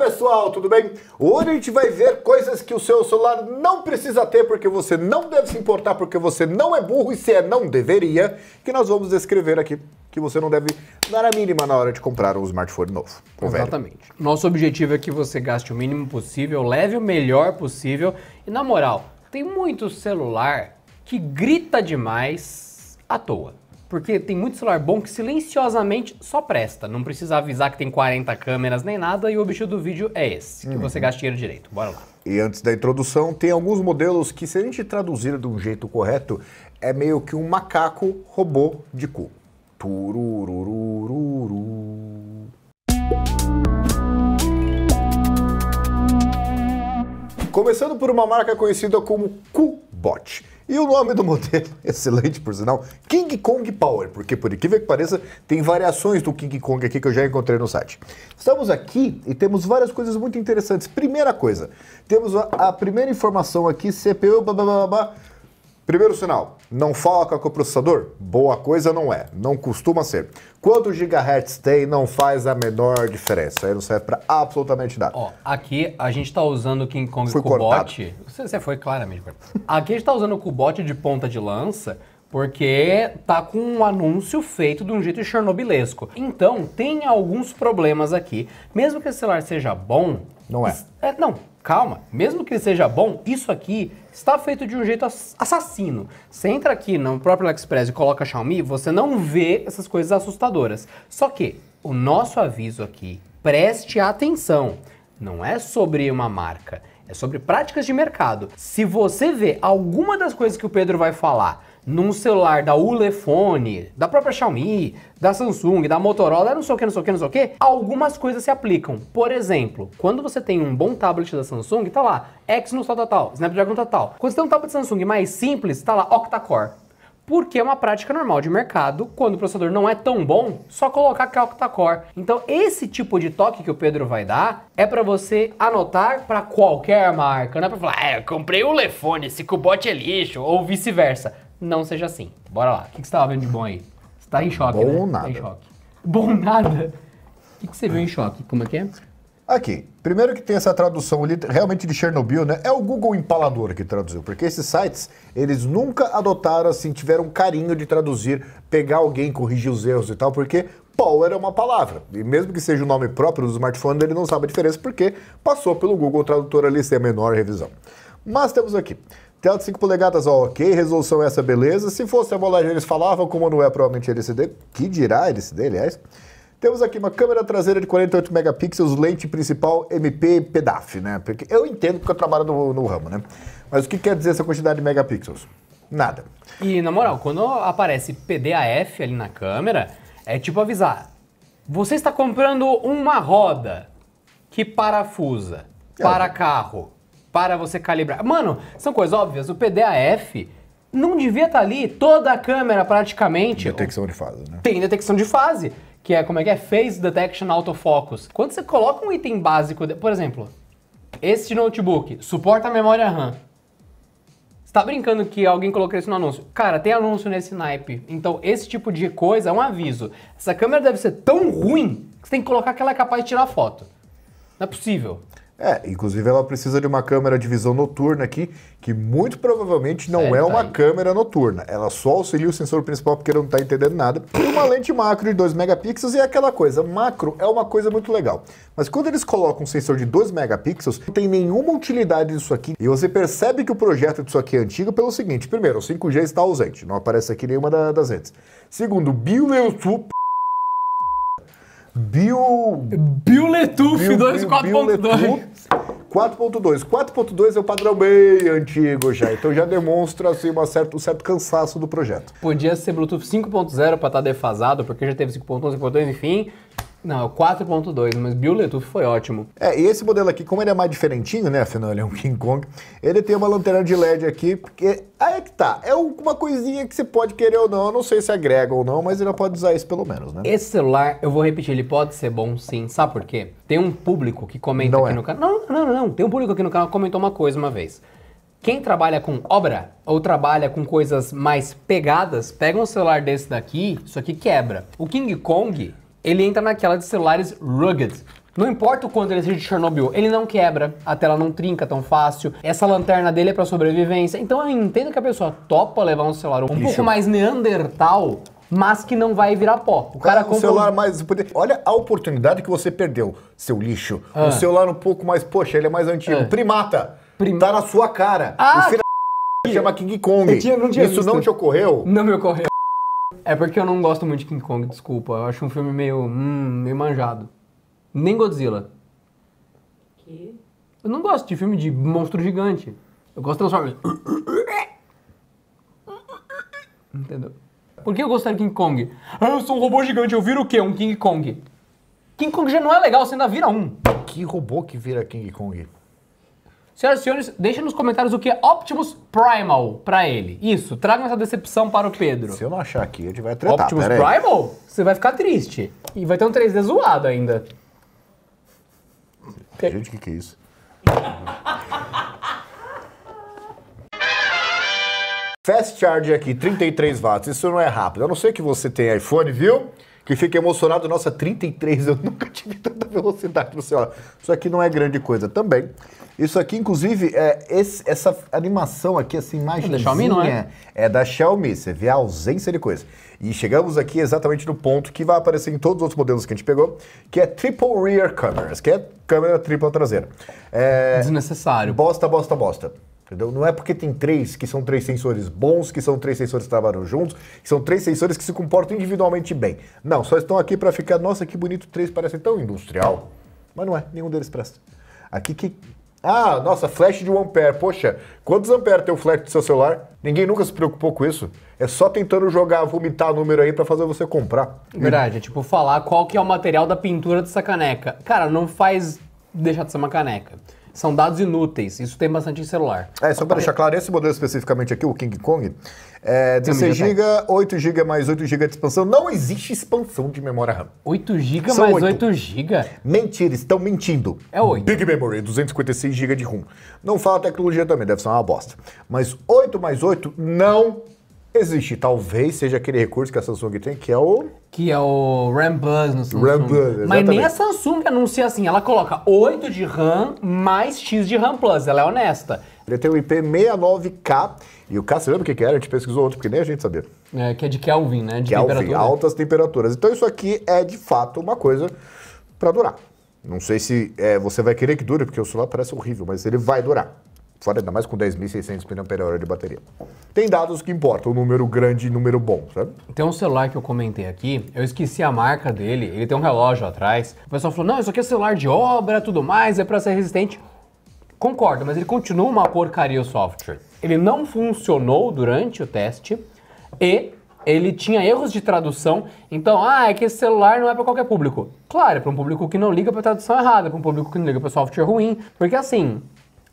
pessoal, tudo bem? Hoje a gente vai ver coisas que o seu celular não precisa ter porque você não deve se importar, porque você não é burro e se é não deveria, que nós vamos descrever aqui, que você não deve dar a mínima na hora de comprar um smartphone novo. Exatamente. Velho. Nosso objetivo é que você gaste o mínimo possível, leve o melhor possível e na moral, tem muito celular que grita demais à toa porque tem muito celular bom que silenciosamente só presta. Não precisa avisar que tem 40 câmeras nem nada e o objetivo do vídeo é esse, que uhum. você gaste dinheiro direito. Bora lá. E antes da introdução, tem alguns modelos que, se a gente traduzir de um jeito correto, é meio que um macaco robô de cu. Turururururu. Começando por uma marca conhecida como Cubot. E o nome do modelo, excelente por sinal, King Kong Power, porque por incrível que pareça, tem variações do King Kong aqui que eu já encontrei no site. Estamos aqui e temos várias coisas muito interessantes. Primeira coisa, temos a, a primeira informação aqui, CPU, blá, blá, blá, blá. primeiro sinal, não fala com o processador, Boa coisa não é, não costuma ser. Quantos gigahertz tem não faz a menor diferença, aí não serve para absolutamente nada. Ó, aqui a gente está usando o King Kong Cubot. Você, você, foi claramente. aqui a gente está usando o Cubot de ponta de lança porque tá com um anúncio feito de um jeito chernobilesco. Então, tem alguns problemas aqui. Mesmo que esse celular seja bom... Não é. é não, Calma, mesmo que ele seja bom, isso aqui está feito de um jeito assassino. Você entra aqui no próprio AliExpress e coloca Xiaomi, você não vê essas coisas assustadoras. Só que o nosso aviso aqui, preste atenção, não é sobre uma marca, é sobre práticas de mercado. Se você vê alguma das coisas que o Pedro vai falar num celular da Ulefone, da própria Xiaomi, da Samsung, da Motorola, não sei o que, não sei o que, não sei o que, algumas coisas se aplicam. Por exemplo, quando você tem um bom tablet da Samsung, tá lá, Exynos tal, tal, tal, Snapdragon tal, tal. Quando você tem um tablet Samsung mais simples, tá lá, Octa-Core. Porque é uma prática normal de mercado, quando o processador não é tão bom, só colocar que é octa-core. Então, esse tipo de toque que o Pedro vai dar é para você anotar para qualquer marca, não é para falar, é, eu comprei o esse cubote é lixo, ou vice-versa não seja assim. Bora lá. O que, que você estava vendo de bom aí? Você está em choque, bom né? Nada. Tá em né? tá choque. Bom nada. O que, que você viu em choque? Como é que é? Aqui, primeiro que tem essa tradução ali realmente de Chernobyl, né? É o Google Empalador que traduziu, porque esses sites, eles nunca adotaram, assim, tiveram carinho de traduzir, pegar alguém, corrigir os erros e tal, porque Power é uma palavra. E mesmo que seja o nome próprio do smartphone, ele não sabe a diferença, porque passou pelo Google Tradutor ali, sem a menor revisão. Mas temos aqui, Tela de 5 polegadas, ó, ok, resolução essa, beleza. Se fosse a modelagem, eles falavam como não é provavelmente LCD, que dirá LCD, aliás. Temos aqui uma câmera traseira de 48 megapixels, lente principal MP PDAF, né? Porque eu entendo porque eu trabalho no, no ramo, né? Mas o que quer dizer essa quantidade de megapixels? Nada. E na moral, quando aparece PDAF ali na câmera, é tipo avisar: você está comprando uma roda que parafusa é. para carro para você calibrar. Mano, são coisas óbvias. O PDAF não devia estar tá ali toda a câmera praticamente. Detecção de fase, né? Tem detecção de fase, que é como é que é? Phase Detection Autofocus. Quando você coloca um item básico, de... por exemplo, esse notebook suporta a memória RAM. Você tá brincando que alguém colocou isso no anúncio? Cara, tem anúncio nesse naipe. Então, esse tipo de coisa é um aviso. Essa câmera deve ser tão ruim que você tem que colocar que ela é capaz de tirar foto. Não é possível. É, inclusive ela precisa de uma câmera de visão noturna aqui, que muito provavelmente não é uma câmera noturna. Ela só auxilia o sensor principal porque não está entendendo nada. E uma lente macro de 2 megapixels e é aquela coisa. Macro é uma coisa muito legal. Mas quando eles colocam um sensor de 2 megapixels, não tem nenhuma utilidade disso aqui. E você percebe que o projeto disso aqui é antigo pelo seguinte. Primeiro, o 5G está ausente. Não aparece aqui nenhuma das redes. Segundo, Bill YouTube Bio. Bioletuf Bio, 2.4.2. 4.2. 4.2 é o padrão bem antigo já, então já demonstra assim, uma certa, um certo cansaço do projeto. Podia ser Bluetooth 5.0 para estar tá defasado, porque já teve 5.1, 5.2, enfim. Não, 4.2, é mas Bill Letuf foi ótimo. É, e esse modelo aqui, como ele é mais diferentinho, né? Afinal, ele é um King Kong. Ele tem uma lanterna de LED aqui, porque aí é que tá. É uma coisinha que você pode querer ou não. Eu não sei se agrega ou não, mas ele pode usar isso pelo menos, né? Esse celular, eu vou repetir, ele pode ser bom sim. Sabe por quê? Tem um público que comenta não aqui é. no canal. Não, não, não, não. Tem um público aqui no canal que comentou uma coisa uma vez. Quem trabalha com obra ou trabalha com coisas mais pegadas, pega um celular desse daqui, isso aqui quebra. O King Kong, ele entra naquela de celulares rugged. Não importa o quanto ele seja de Chernobyl, ele não quebra, a tela não trinca tão fácil, essa lanterna dele é para sobrevivência. Então eu entendo que a pessoa topa levar um celular um pouco mais neandertal, mas que não vai virar pó. O cara com compra... Um celular mais... Olha a oportunidade que você perdeu, seu lixo. Ah. Um celular um pouco mais... Poxa, ele é mais antigo. Ah. Primata! Tá na sua cara. Ah, o filho chama King Kong. Tinha, não tinha Isso visto. não te ocorreu? Não me ocorreu. É porque eu não gosto muito de King Kong, desculpa. Eu acho um filme meio. Hum, meio manjado. Nem Godzilla. Que? Eu não gosto de filme de monstro gigante. Eu gosto de Transformers. Entendeu? Por que eu gosto de King Kong? Ah, eu sou um robô gigante, eu viro o quê? Um King Kong. King Kong já não é legal, você ainda vira um. Que robô que vira King Kong? Senhoras e senhores, deixa nos comentários o que é Optimus Primal para ele. Isso, tragam essa decepção para o Pedro. Se eu não achar aqui, ele vai tratar, Optimus Pera Primal? Aí. Você vai ficar triste. E vai ter um 3D zoado ainda. Gente, o que, que é isso? Fast charge aqui, 33 watts. Isso não é rápido. A não ser que você tenha iPhone, viu? que fica emocionado. Nossa, 33, eu nunca tive tanta velocidade no celular. Isso aqui não é grande coisa também. Isso aqui, inclusive, é esse, essa animação aqui, essa imagem. É da Xiaomi, não é? É da Xiaomi, você vê a ausência de coisa. E chegamos aqui exatamente no ponto que vai aparecer em todos os outros modelos que a gente pegou, que é triple rear cameras, que é câmera tripla traseira. É... Desnecessário. Bosta, bosta, bosta. Entendeu? Não é porque tem três que são três sensores bons, que são três sensores que trabalham juntos, que são três sensores que se comportam individualmente bem. Não, só estão aqui para ficar, nossa, que bonito, três parecem tão industrial. Mas não é, nenhum deles presta. Aqui que. Ah, nossa, flash de 1 ampere. Poxa, quantos ampere tem o flash do seu celular? Ninguém nunca se preocupou com isso. É só tentando jogar, vomitar número aí para fazer você comprar. Verdade, é tipo falar qual que é o material da pintura dessa caneca. Cara, não faz deixar de ser uma caneca são dados inúteis. Isso tem bastante em celular. É, só para deixar claro, esse modelo especificamente aqui, o King Kong, é 16 GB, 8 GB mais 8 GB de expansão. Não existe expansão de memória RAM. 8 GB mais 8. 8 GB? Mentira, estão mentindo. É 8. Big Memory, 256 GB de ROM. Não fala tecnologia também, deve ser uma bosta. Mas 8 mais 8 não Existe, talvez seja aquele recurso que a Samsung tem, que é o. Que é o RAM Plus no Samsung. RAM Plus, Mas nem a Samsung anuncia assim, ela coloca 8 de RAM mais X de RAM Plus, ela é honesta. Ele tem o IP69K, e o K, você lembra o que era? A gente pesquisou outro porque nem a gente sabia. É, que é de Kelvin, né? De Kelvin, temperatura. altas temperaturas. Então isso aqui é de fato uma coisa para durar. Não sei se é, você vai querer que dure, porque o celular parece horrível, mas ele vai durar fora ainda mais com 10.600 mAh de bateria. Tem dados que importam, um número grande e um número bom, sabe? Tem um celular que eu comentei aqui, eu esqueci a marca dele, ele tem um relógio atrás. O pessoal falou, não, isso aqui é celular de obra, tudo mais, é para ser resistente. Concordo, mas ele continua uma porcaria o software. Ele não funcionou durante o teste e ele tinha erros de tradução. Então, ah, é que esse celular não é para qualquer público. Claro, é para um público que não liga para tradução errada, para um público que não liga para software ruim, porque assim,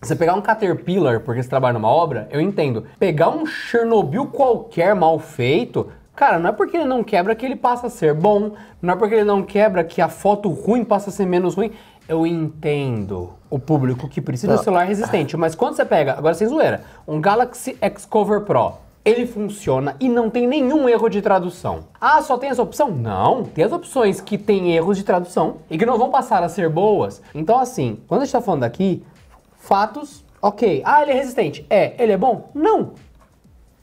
você pegar um Caterpillar porque você trabalha numa obra, eu entendo. Pegar um Chernobyl qualquer mal feito, cara, não é porque ele não quebra que ele passa a ser bom, não é porque ele não quebra que a foto ruim passa a ser menos ruim. Eu entendo o público que precisa de um tá. celular resistente, mas quando você pega, agora sem zoeira, um Galaxy X Cover Pro, ele funciona e não tem nenhum erro de tradução. Ah, só tem essa opção? Não, tem as opções que têm erros de tradução e que não vão passar a ser boas. Então, assim, quando a gente está falando aqui Fatos, ok. Ah, ele é resistente. É. Ele é bom? Não.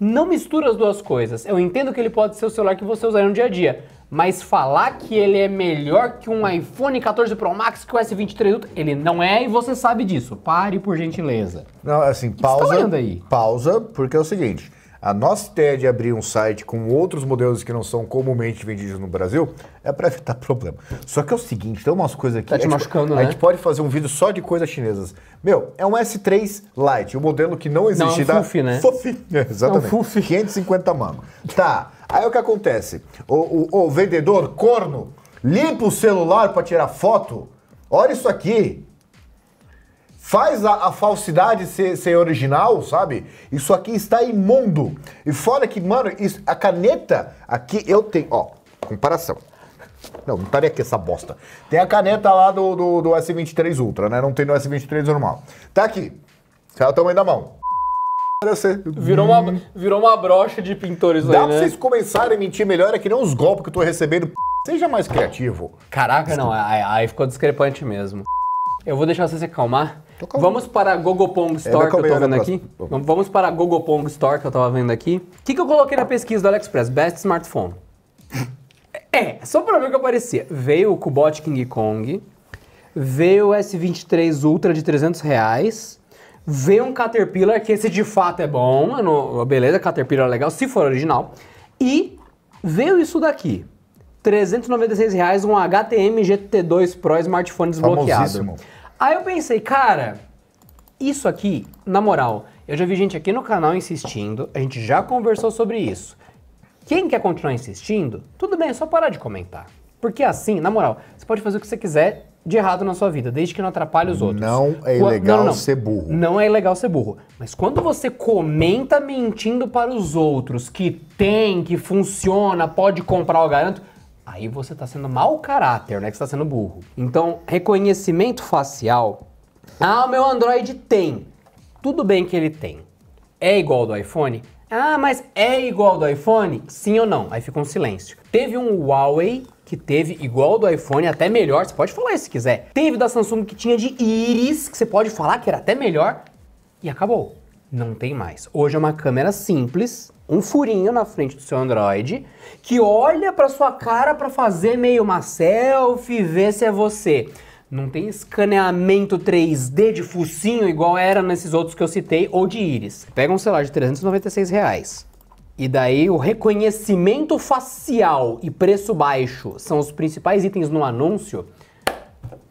Não mistura as duas coisas. Eu entendo que ele pode ser o celular que você usaria no dia a dia, mas falar que ele é melhor que um iPhone 14 Pro Max, que o S23 Ultra, ele não é e você sabe disso. Pare por gentileza. Não, assim, tá pausa. aí. Pausa, porque é o seguinte. A nossa ideia de abrir um site com outros modelos que não são comumente vendidos no Brasil é para evitar problema. Só que é o seguinte, tem umas coisas aqui. Tá te machucando, a gente, né? A gente pode fazer um vídeo só de coisas chinesas. Meu, é um S3 Lite, o um modelo que não existe. Não, é um da... FUF, né? FUF, é, exatamente. É um FUF. 550 mano. Tá, aí o que acontece? O, o, o vendedor, corno, limpa o celular para tirar foto. Olha isso aqui faz a, a falsidade ser, ser, original, sabe? Isso aqui está imundo E fora que, mano, isso, a caneta aqui eu tenho, ó, comparação. Não, não estaria aqui essa bosta. Tem a caneta lá do, do, do S23 Ultra, né? Não tem no S23 normal. Tá aqui. É o tamanho da mão. Virou uma, virou uma brocha de pintores Dá aí, Dá pra né? vocês começarem a mentir melhor, é que nem os golpes que eu tô recebendo. Seja mais criativo. Caraca, Desculpa. não, aí, aí ficou discrepante mesmo. Eu vou deixar você se acalmar Vamos para é, a tá Gogopong Store que eu estou vendo aqui. Vamos para a Gogopong Store que eu estava vendo aqui. O que, que eu coloquei na pesquisa do AliExpress? Best smartphone. é, só para ver o que aparecia. Veio o Cubot King Kong, veio o S23 Ultra de 300 reais, veio um Caterpillar, que esse de fato é bom, mano, beleza, Caterpillar é legal, se for original, e veio isso daqui. 396 reais um HTM GT2 Pro smartphone desbloqueado. Aí eu pensei, cara, isso aqui, na moral, eu já vi gente aqui no canal insistindo, a gente já conversou sobre isso. Quem quer continuar insistindo, tudo bem, é só parar de comentar. Porque é assim, na moral, você pode fazer o que você quiser de errado na sua vida, desde que não atrapalhe os outros. Não é ilegal não, não, não. ser burro. Não é ilegal ser burro. Mas quando você comenta mentindo para os outros que tem, que funciona, pode comprar, eu garanto, aí você está sendo mau caráter, né? Que está sendo burro. Então, reconhecimento facial. Ah, o meu Android tem. Tudo bem que ele tem. É igual ao do iPhone? Ah, mas é igual ao do iPhone? Sim ou não? Aí fica um silêncio. Teve um Huawei que teve igual ao do iPhone, até melhor, você pode falar se quiser. Teve da Samsung que tinha de íris, que você pode falar que era até melhor, e acabou. Não tem mais. Hoje é uma câmera simples, um furinho na frente do seu Android que olha para sua cara para fazer meio uma selfie, ver se é você. Não tem escaneamento 3D de focinho igual era nesses outros que eu citei ou de íris. Pega um celular de 396 reais. E daí o reconhecimento facial e preço baixo são os principais itens no anúncio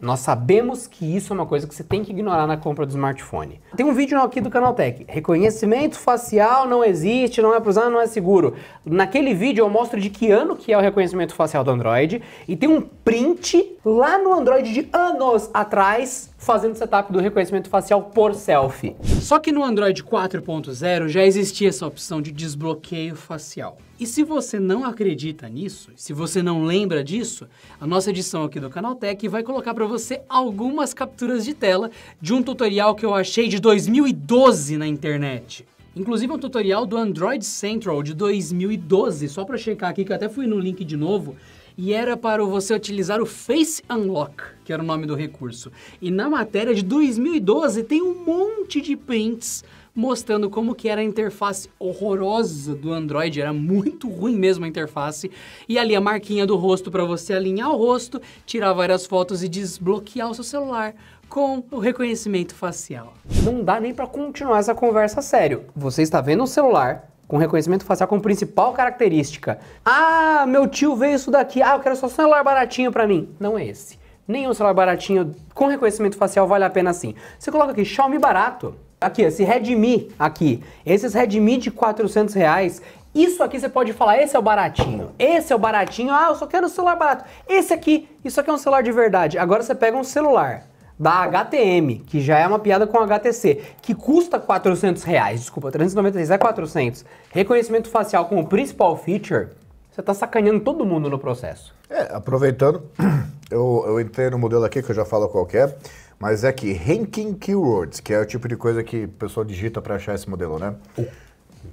nós sabemos que isso é uma coisa que você tem que ignorar na compra do smartphone. Tem um vídeo aqui do Tech Reconhecimento facial não existe, não é para usar, não é seguro. Naquele vídeo eu mostro de que ano que é o reconhecimento facial do Android e tem um print lá no Android de anos atrás fazendo o setup do reconhecimento facial por selfie. Só que no Android 4.0 já existia essa opção de desbloqueio facial. E se você não acredita nisso, se você não lembra disso, a nossa edição aqui do Canaltech vai colocar para você algumas capturas de tela de um tutorial que eu achei de 2012 na internet. Inclusive é um tutorial do Android Central de 2012, só para checar aqui que eu até fui no link de novo, e era para você utilizar o Face Unlock, que era o nome do recurso. E na matéria de 2012 tem um monte de prints mostrando como que era a interface horrorosa do Android, era muito ruim mesmo a interface. E ali a marquinha do rosto para você alinhar o rosto, tirar várias fotos e desbloquear o seu celular com o reconhecimento facial. Não dá nem para continuar essa conversa sério. Você está vendo o celular, com reconhecimento facial como principal característica. Ah, meu tio veio isso daqui, ah, eu quero só um celular baratinho para mim. Não é esse. Nenhum celular baratinho com reconhecimento facial vale a pena assim. Você coloca aqui Xiaomi barato. Aqui, esse Redmi aqui, esses Redmi de 400 reais, isso aqui você pode falar, esse é o baratinho, esse é o baratinho, ah, eu só quero um celular barato. Esse aqui, isso aqui é um celular de verdade. Agora você pega um celular da HTM, que já é uma piada com HTC, que custa 400 reais, desculpa, 396 é 400, reconhecimento facial como principal feature, você está sacaneando todo mundo no processo. É, aproveitando, eu, eu entrei no modelo aqui que eu já falo qualquer, é, mas é que ranking keywords, que é o tipo de coisa que o pessoal digita para achar esse modelo, né? O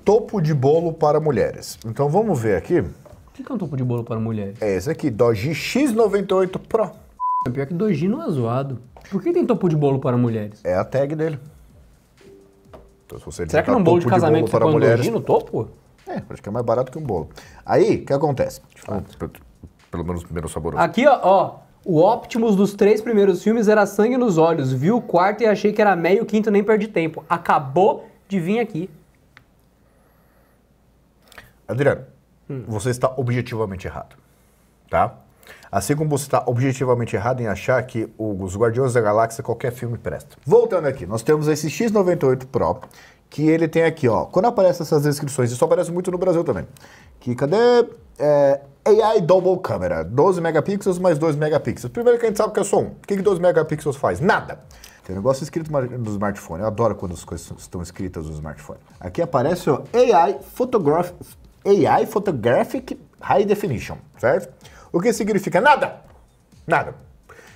topo de bolo para mulheres. Então vamos ver aqui. O que é um topo de bolo para mulheres? É esse aqui, Doge X98 Pro. É pior que doji não é zoado. Por que tem topo de bolo para mulheres? É a tag dele. Então, se você Será que num bolo de casamento de bolo para mulheres... doji no topo? É, acho que é mais barato que um bolo. Aí, o que acontece? Ah. Pelo menos o primeiro saboroso. Aqui, ó, ó, O Optimus dos três primeiros filmes era sangue nos olhos. Vi o quarto e achei que era meio, o quinto nem perdi tempo. Acabou de vir aqui. Adriano, hum. você está objetivamente errado. Tá? Assim como você está objetivamente errado em achar que os Guardiões da Galáxia, qualquer filme presta. Voltando aqui, nós temos esse X98 Pro, que ele tem aqui, ó. Quando aparecem essas descrições, isso aparece muito no Brasil também. Que cadê? É, AI Double Camera, 12 megapixels mais 2 megapixels. Primeiro que a gente sabe que é só um. O que, que 12 megapixels faz? Nada. Tem um negócio escrito no smartphone. Eu adoro quando as coisas estão escritas no smartphone. Aqui aparece o AI, Photograph, AI Photographic High Definition, certo? O que significa? Nada! Nada.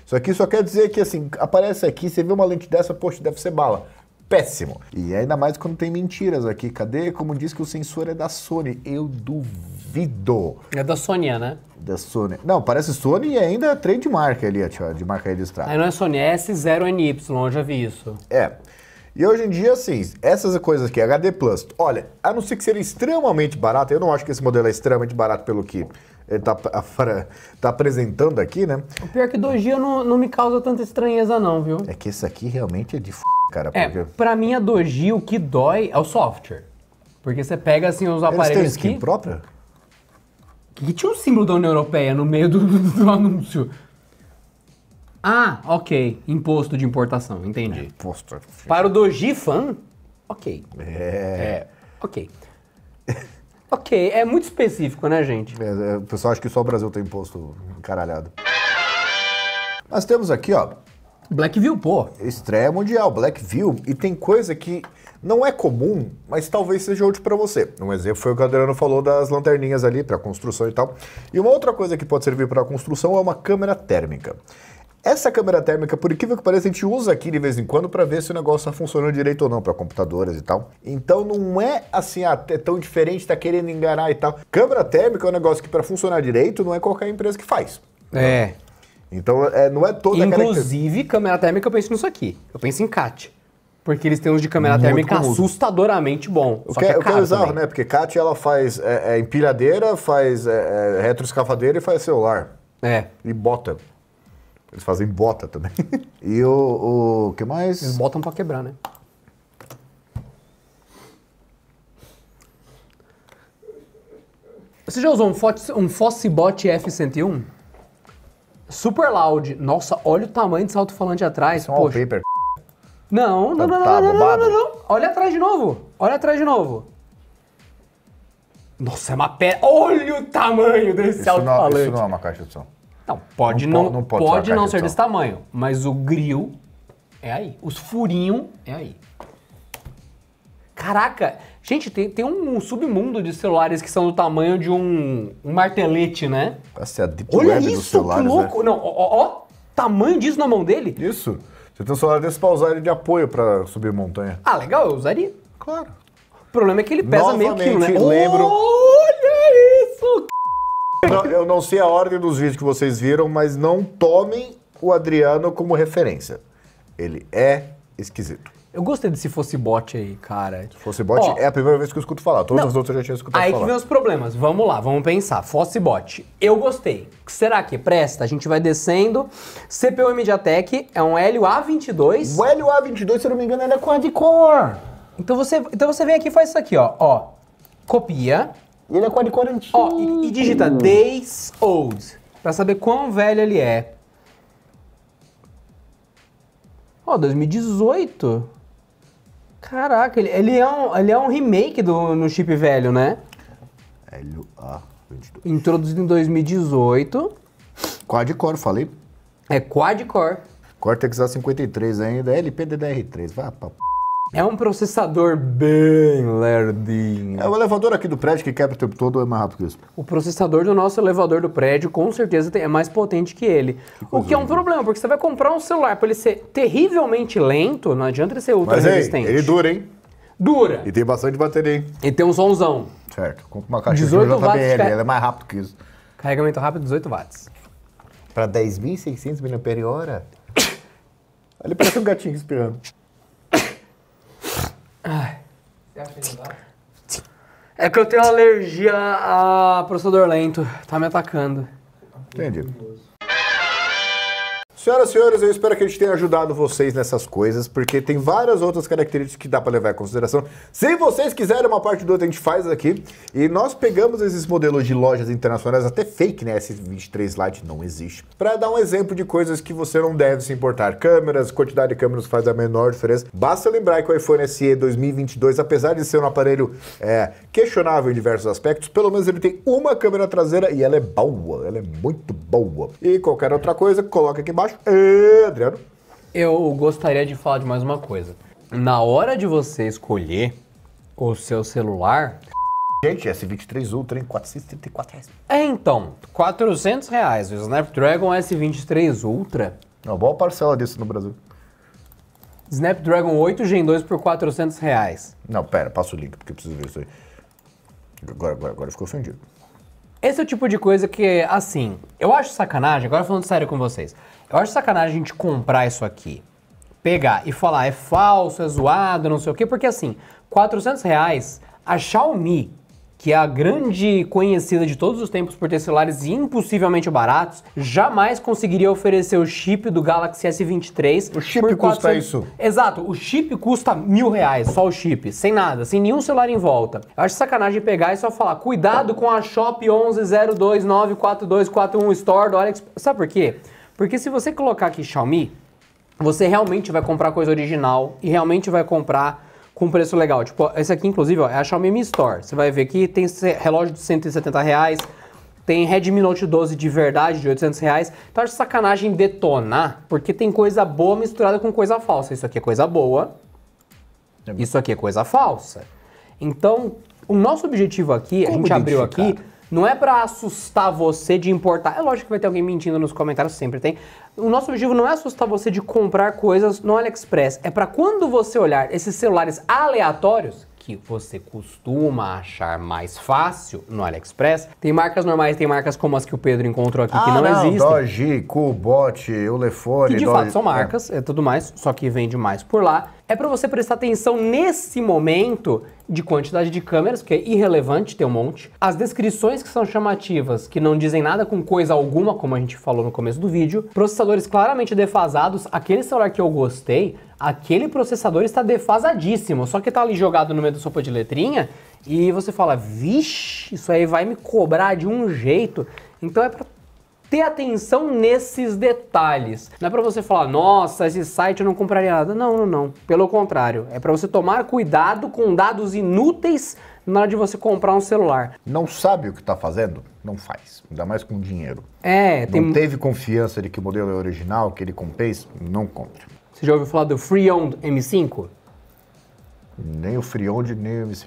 Isso aqui só quer dizer que, assim, aparece aqui, você vê uma lente dessa, poxa, deve ser bala. Péssimo. E ainda mais quando tem mentiras aqui. Cadê? Como diz que o sensor é da Sony. Eu duvido. É da Sony, né? Da Sony. Não, parece Sony e ainda é trademark ali, de marca registrada. Aí não é Sony, é S0NY, eu já vi isso. É, e hoje em dia, assim, essas coisas aqui, HD Plus, olha, a não ser que seja extremamente barato, eu não acho que esse modelo é extremamente barato pelo que ele tá, tá apresentando aqui, né? O pior é que Doji não, não me causa tanta estranheza não, viu? É que esse aqui realmente é de f... cara. É, porque... pra mim a Doji, o que dói é o software. Porque você pega, assim, os aparelhos Eles têm skin aqui... própria? Que tinha um símbolo da União Europeia no meio do, do, do anúncio. Ah, ok. Imposto de importação, entendi. É, imposto. Para o Doji Fan, ok. É. é ok. ok, é muito específico, né, gente? É, é, o pessoal acha que só o Brasil tem imposto encaralhado. Nós temos aqui, ó. Blackview, pô. Estreia mundial, Blackview. E tem coisa que não é comum, mas talvez seja útil para você. Um exemplo foi o que o Adriano falou das lanterninhas ali para construção e tal. E uma outra coisa que pode servir para construção é uma câmera térmica. Essa câmera térmica, por incrível que pareça, a gente usa aqui de vez em quando para ver se o negócio está funcionando direito ou não para computadores e tal. Então não é assim, ah, é tão diferente, está querendo enganar e tal. Câmera térmica é um negócio que para funcionar direito não é qualquer empresa que faz. É. Né? Então é, não é toda Inclusive, câmera térmica eu penso nisso aqui. Eu penso em CAT. Porque eles têm uns de câmera Muito térmica comum. assustadoramente bom. O que, que é, é o é bizarro, né? Porque CAT ela faz é, é empilhadeira, faz é, é retroescavadeira e faz celular. É. E bota. Eles fazem bota também. e o, o que mais? Eles botam para quebrar, né? Você já usou um, Fossebot um Fossibot F101? Super loud. Nossa, olha o tamanho desse alto-falante atrás. é um tá tá Não, não, não, não, não, não, não, não. Olha atrás de novo. Olha atrás de novo. Nossa, é uma pedra. Olha o tamanho desse alto-falante. Isso não é, é uma caixa de som. Não, pode não, não, pode, pode não ser desse tamanho, mas o grill é aí. Os furinhos é aí. Caraca, gente, tem, tem um, submundo de celulares que são do tamanho de um, um martelete, né? Essa é a deep Olha web isso, dos celulares, que né? louco! Né? Não, ó, ó, tamanho disso na mão dele. Isso. Você tem um celular desse pra usar ele de apoio para subir montanha. Ah, legal, eu usaria. Claro. O problema é que ele pesa Novamente, meio quilo, né? lembro não, eu não sei a ordem dos vídeos que vocês viram, mas não tomem o Adriano como referência. Ele é esquisito. Eu gostei desse fosse bot aí, cara. Se fosse bot, Ó, é a primeira vez que eu escuto falar. Todas não, as outras eu já tinha escutado aí falar. Aí que vem os problemas. Vamos lá, vamos pensar. Fosse bot. Eu gostei. Será que presta? A gente vai descendo. CPU MediaTek é um Helio A22. O Helio A22, se eu não me engano, ele é quad-core. Então você, então você vem aqui e faz isso aqui, ó. ó. Copia. E ele é quadricorantino. Ó, oh, e, e, digita hum. days old, pra saber quão velho ele é. Ó, oh, 2018. Caraca, ele, ele, é um, ele é um remake do, no chip velho, né? LA22. Introduzido em 2018. Quad-core, falei. É quad-core. Cortex A53 ainda, LPDDR3, vá pra p... É um processador bem lerdinho. É o elevador aqui do prédio que quebra o tempo todo é mais rápido que isso. O processador do nosso elevador do prédio com certeza é mais potente que ele. Que o que é um problema, porque você vai comprar um celular para ele ser terrivelmente lento, não adianta ele ser ultra Mas, resistente. Ei, ele dura, hein? Dura. E tem bastante bateria, hein? E tem um somzão. Certo. Compre uma caixa 18 de JBL, watts de ela é mais rápido que isso. Carregamento rápido, 18 watts. Para 10.600 mAh? Olha parece um gatinho espirrando. É que eu tenho alergia a processador lento. Tá me atacando. Entendi. Senhoras e senhores, eu espero que a gente tenha ajudado vocês nessas coisas, porque tem várias outras características que dá para levar em consideração. Se vocês quiserem uma parte do outro, a gente faz aqui. E nós pegamos esses modelos de lojas internacionais, até fake, né? esses 23 Lite não existe. Para dar um exemplo de coisas que você não deve se importar. Câmeras, quantidade de câmeras faz a menor diferença. Basta lembrar que o iPhone SE 2022, apesar de ser um aparelho é, questionável em diversos aspectos, pelo menos ele tem uma câmera traseira e ela é boa, ela é muito boa. E qualquer outra coisa, coloca aqui embaixo é, Adriano? Eu gostaria de falar de mais uma coisa. Na hora de você escolher o seu celular... Gente, S23 Ultra em 434 reais. É, então, 400 reais. O Snapdragon S23 Ultra... É uma boa parcela disso no Brasil. Snapdragon 8 Gen 2 por 400 reais. Não, pera, passa o link, porque eu preciso ver isso aí. Agora, agora, agora fico ofendido. Esse é o tipo de coisa que, assim, eu acho sacanagem, agora falando sério com vocês. Eu acho sacanagem a gente comprar isso aqui, pegar e falar é falso, é zoado, não sei o quê, porque assim, 400 reais, a Xiaomi, que é a grande conhecida de todos os tempos por ter celulares impossivelmente baratos, jamais conseguiria oferecer o chip do Galaxy S23. O chip por 400... custa isso? Exato, o chip custa mil reais, só o chip, sem nada, sem nenhum celular em volta. Eu acho sacanagem pegar e só falar, cuidado com a Shop 1102942414 Store do Alex. Sabe por quê? Porque se você colocar aqui Xiaomi, você realmente vai comprar coisa original e realmente vai comprar com preço legal. Tipo, esse aqui, inclusive, ó, é a Xiaomi Mi Store. Você vai ver aqui, tem relógio de 170 reais, tem Redmi Note 12 de verdade, de 800 reais. Então acho sacanagem detonar, porque tem coisa boa misturada com coisa falsa. Isso aqui é coisa boa, é isso aqui é coisa falsa. Então, o nosso objetivo aqui, Como a gente abriu aqui não é para assustar você de importar. É lógico que vai ter alguém mentindo nos comentários, sempre tem. O nosso objetivo não é assustar você de comprar coisas no AliExpress. É para quando você olhar esses celulares aleatórios, que você costuma achar mais fácil no AliExpress. Tem marcas normais, tem marcas como as que o Pedro encontrou aqui ah, que não, não existem. Doji, Coolbot, Ulefone. Que de Doge... fato são é. marcas, é. é tudo mais, só que vende mais por lá é para você prestar atenção nesse momento de quantidade de câmeras, que é irrelevante ter um monte, as descrições que são chamativas, que não dizem nada com coisa alguma, como a gente falou no começo do vídeo, processadores claramente defasados, aquele celular que eu gostei, aquele processador está defasadíssimo, só que está ali jogado no meio da sopa de letrinha e você fala, vixe, isso aí vai me cobrar de um jeito. Então é para ter atenção nesses detalhes. Não é para você falar, nossa, esse site eu não compraria nada. Não, não, não. Pelo contrário, é para você tomar cuidado com dados inúteis na hora de você comprar um celular. Não sabe o que está fazendo? Não faz. Ainda mais com dinheiro. É, tem... Não teve confiança de que o modelo é original, que ele compensa? Não compra. Você já ouviu falar do Freon M5? Nem o Freon nem o M5.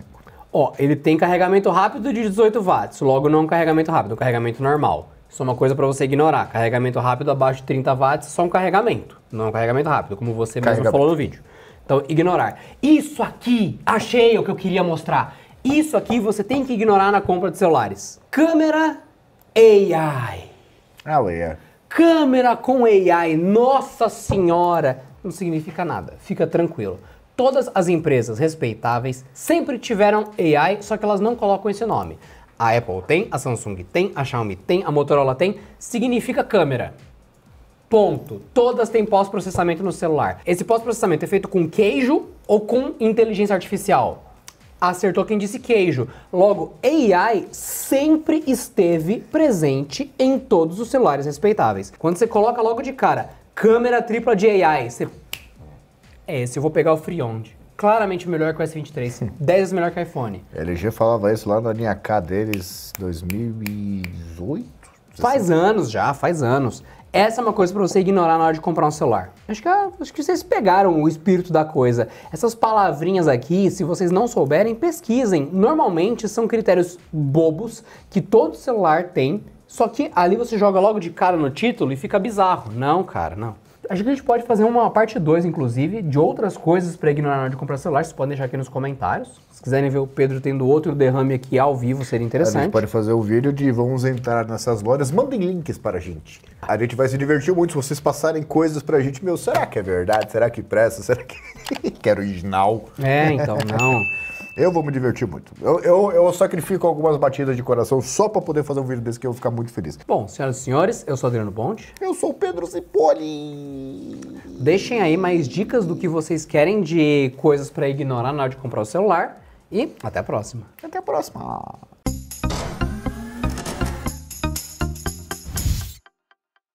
Ó, ele tem carregamento rápido de 18 watts, logo não carregamento rápido, carregamento normal. Isso é uma coisa para você ignorar. Carregamento rápido abaixo de 30 watts, só um carregamento, não é um carregamento rápido, como você mesmo falou no vídeo. Então, ignorar. Isso aqui, achei o que eu queria mostrar. Isso aqui você tem que ignorar na compra de celulares. Câmera AI. Aleia. Ah, Câmera com AI, nossa senhora, não significa nada. Fica tranquilo. Todas as empresas respeitáveis sempre tiveram AI, só que elas não colocam esse nome. A Apple tem, a Samsung tem, a Xiaomi tem, a Motorola tem, significa câmera. Ponto. Todas têm pós-processamento no celular. Esse pós-processamento é feito com queijo ou com inteligência artificial? Acertou quem disse queijo. Logo, AI sempre esteve presente em todos os celulares respeitáveis. Quando você coloca logo de cara câmera tripla de AI, você. É esse, eu vou pegar o Frionde claramente melhor que o S23. 10 vezes melhor que o iPhone. A LG falava isso lá na linha K deles 2018? Faz anos já, faz anos. Essa é uma coisa para você ignorar na hora de comprar um celular. Acho que, é, acho que vocês pegaram o espírito da coisa. Essas palavrinhas aqui, se vocês não souberem, pesquisem. Normalmente são critérios bobos que todo celular tem, só que ali você joga logo de cara no título e fica bizarro. Não, cara, não. Acho que a gente pode fazer uma parte 2, inclusive, de outras coisas para ignorar de comprar celular. Vocês podem deixar aqui nos comentários. Se quiserem ver o Pedro tendo outro derrame aqui ao vivo, seria interessante. A gente pode fazer o um vídeo de vamos entrar nessas lojas. Mandem links para a gente. A gente vai se divertir muito se vocês passarem coisas para a gente. Meu, será que é verdade? Será que presta? Será que... que é original? É, então, não. Eu vou me divertir muito. Eu, eu, eu sacrifico algumas batidas de coração só para poder fazer um vídeo desse que eu vou ficar muito feliz. Bom, senhoras e senhores, eu sou Adriano Ponte. Eu sou o Pedro Zipoli. Deixem aí mais dicas do que vocês querem de coisas para ignorar na hora de comprar o celular. E até a próxima. Até a próxima.